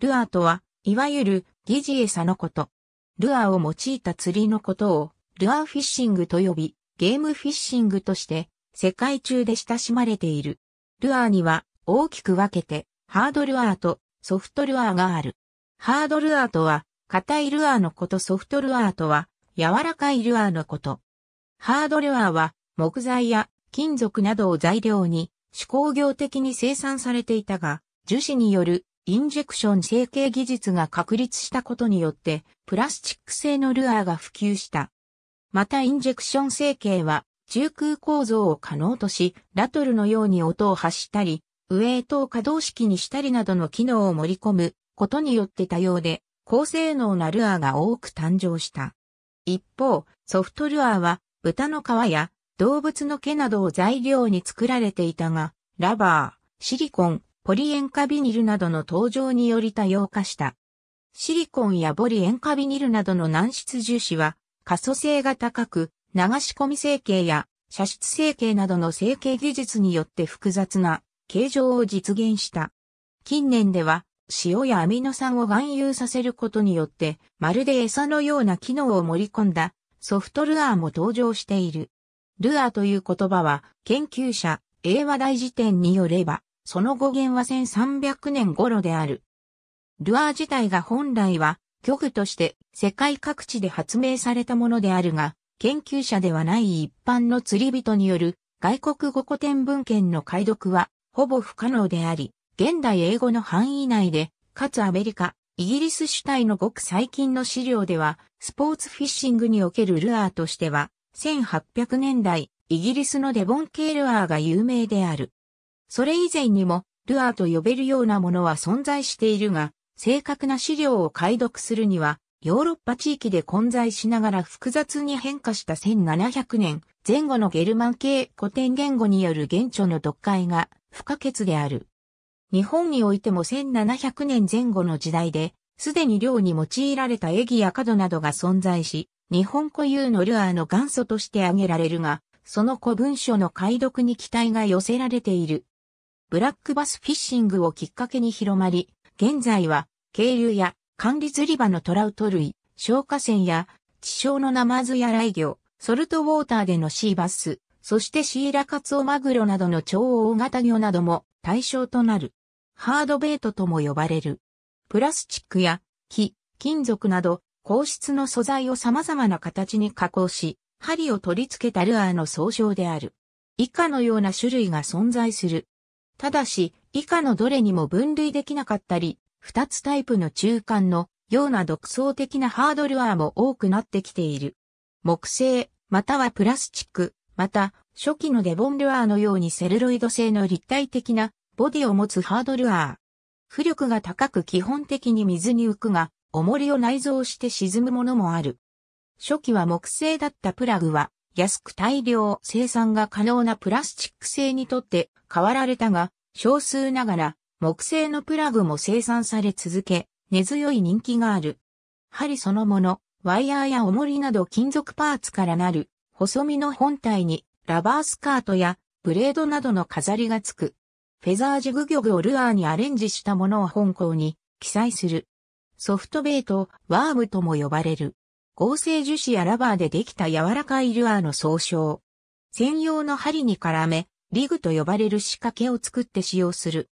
ルアーとは、いわゆる疑似餌のこと。ルアーを用いた釣りのことを、ルアーフィッシングと呼び、ゲームフィッシングとして、世界中で親しまれている。ルアーには、大きく分けて、ハードルアーとソフトルアーがある。ハードルアーとは、硬いルアーのことソフトルアーとは、柔らかいルアーのこと。ハードルアーは、木材や金属などを材料に、手工業的に生産されていたが、樹脂によるインジェクション成形技術が確立したことによって、プラスチック製のルアーが普及した。またインジェクション成形は、中空構造を可能とし、ラトルのように音を発したり、ウエイトを可動式にしたりなどの機能を盛り込むことによって多様で、高性能なルアーが多く誕生した。一方、ソフトルアーは、豚の皮や動物の毛などを材料に作られていたが、ラバー、シリコン、ポリ塩化ビニルなどの登場により多様化した。シリコンやボリ塩化ビニルなどの軟質樹脂は、可塑性が高く、流し込み成形や射出成形などの成形技術によって複雑な形状を実現した。近年では、塩やアミノ酸を含有させることによって、まるで餌のような機能を盛り込んだソフトルアーも登場している。ルアーという言葉は、研究者、英和大辞典によれば、その語源は1300年頃である。ルアー自体が本来は、虚具として世界各地で発明されたものであるが、研究者ではない一般の釣り人による外国語古典文献の解読はほぼ不可能であり、現代英語の範囲内で、かつアメリカ、イギリス主体のごく最近の資料では、スポーツフィッシングにおけるルアーとしては、1800年代、イギリスのデボン系ルアーが有名である。それ以前にも、ルアーと呼べるようなものは存在しているが、正確な資料を解読するには、ヨーロッパ地域で混在しながら複雑に変化した1700年前後のゲルマン系古典言語による現著の読解が不可欠である。日本においても1700年前後の時代で、すでに寮に用いられたエギや角などが存在し、日本固有のルアーの元祖として挙げられるが、その古文書の解読に期待が寄せられている。ブラックバスフィッシングをきっかけに広まり、現在は、渓流や管理釣り場のトラウト類、消火船や、地小のナマズや雷魚、ソルトウォーターでのシーバス、そしてシーラカツオマグロなどの超大型魚なども対象となる。ハードベイトとも呼ばれる。プラスチックや木、金属など、硬質の素材を様々な形に加工し、針を取り付けたルアーの総称である。以下のような種類が存在する。ただし、以下のどれにも分類できなかったり、二つタイプの中間のような独創的なハードルアーも多くなってきている。木製、またはプラスチック、また、初期のデボンルアーのようにセルロイド製の立体的なボディを持つハードルアー。浮力が高く基本的に水に浮くが、重りを内蔵して沈むものもある。初期は木製だったプラグは、安く大量生産が可能なプラスチック製にとって変わられたが、少数ながら木製のプラグも生産され続け、根強い人気がある。針そのもの、ワイヤーや重りなど金属パーツからなる、細身の本体にラバースカートやブレードなどの飾りがつく。フェザージグギョグをルアーにアレンジしたものを本校に記載する。ソフトベイト、ワームとも呼ばれる。合成樹脂やラバーでできた柔らかいルアーの総称。専用の針に絡め、リグと呼ばれる仕掛けを作って使用する。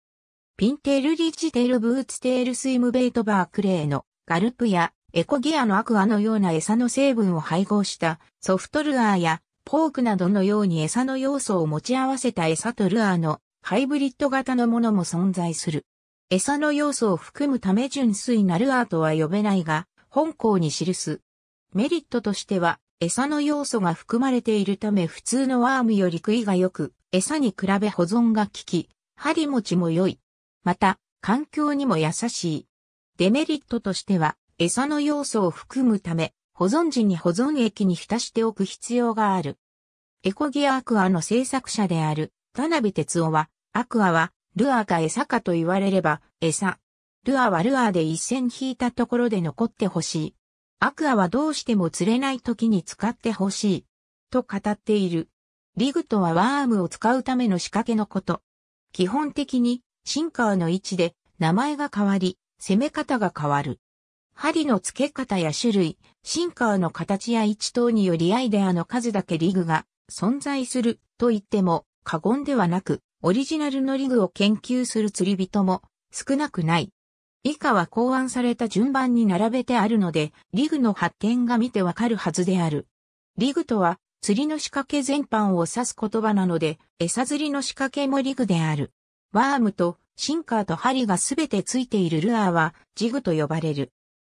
ピンテールリッジテールブーツテールスイムベイトバークレーのガルプやエコギアのアクアのような餌の成分を配合したソフトルアーやポークなどのように餌の要素を持ち合わせた餌とルアーのハイブリッド型のものも存在する。餌の要素を含むため純粋なルアーとは呼べないが、本校に記すメリットとしては、餌の要素が含まれているため普通のワームより食いが良く、餌に比べ保存が効き、針持ちも良い。また、環境にも優しい。デメリットとしては、餌の要素を含むため、保存時に保存液に浸しておく必要がある。エコギアアクアの制作者である、田辺哲夫は、アクアは、ルアーか餌かと言われれば、餌。ルアーはルアーで一線引いたところで残ってほしい。アクアはどうしても釣れない時に使ってほしい。と語っている。リグとはワームを使うための仕掛けのこと。基本的にシンカーの位置で名前が変わり、攻め方が変わる。針の付け方や種類、シンカーの形や位置等によりアイデアの数だけリグが存在すると言っても過言ではなく、オリジナルのリグを研究する釣り人も少なくない。以下は考案された順番に並べてあるので、リグの発展が見てわかるはずである。リグとは、釣りの仕掛け全般を指す言葉なので、餌釣りの仕掛けもリグである。ワームとシンカーと針がすべてついているルアーはジグと呼ばれる。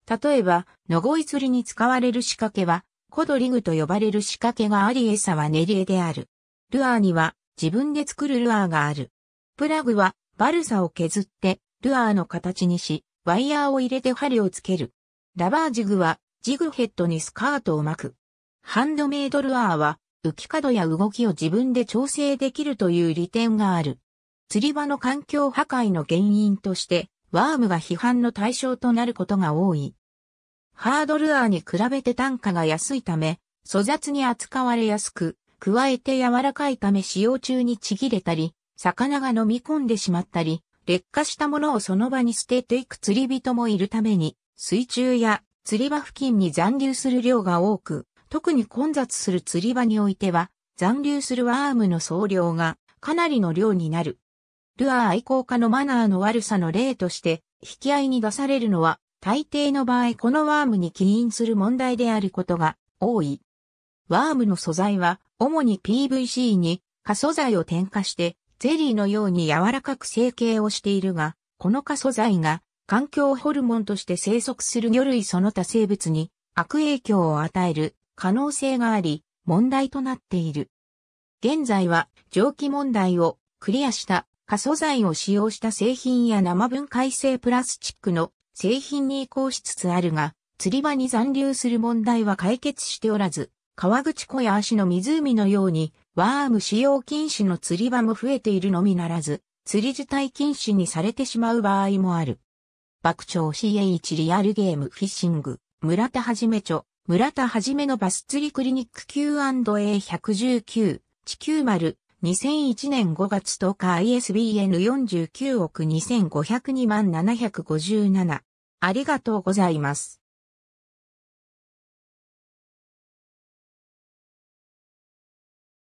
例えば、のごい釣りに使われる仕掛けは、コドリグと呼ばれる仕掛けがあり餌は練りエである。ルアーには自分で作るルアーがある。プラグはバルサを削ってルアーの形にし、ワイヤーを入れて針をつける。ラバージグは、ジグヘッドにスカートを巻く。ハンドメイドルアーは、浮き角や動きを自分で調整できるという利点がある。釣り場の環境破壊の原因として、ワームが批判の対象となることが多い。ハードルアーに比べて単価が安いため、粗雑に扱われやすく、加えて柔らかいため使用中にちぎれたり、魚が飲み込んでしまったり、劣化したものをその場に捨てていく釣り人もいるために、水中や釣り場付近に残留する量が多く、特に混雑する釣り場においては、残留するワームの総量がかなりの量になる。ルアー愛好家のマナーの悪さの例として、引き合いに出されるのは、大抵の場合このワームに起因する問題であることが多い。ワームの素材は、主に PVC に過素材を添加して、ゼリーのように柔らかく成形をしているが、この化素材が環境ホルモンとして生息する魚類その他生物に悪影響を与える可能性があり、問題となっている。現在は蒸気問題をクリアした過素材を使用した製品や生分解性プラスチックの製品に移行しつつあるが、釣り場に残留する問題は解決しておらず、川口湖や足の湖のようにワーム使用禁止の釣り場も増えているのみならず、釣り自体禁止にされてしまう場合もある。爆鳥 CH リアルゲームフィッシング、村田はじめ著、村田はじめのバス釣りクリニック Q&A119、地球丸、2001年5月10日 ISBN 49億2502万757。ありがとうございます。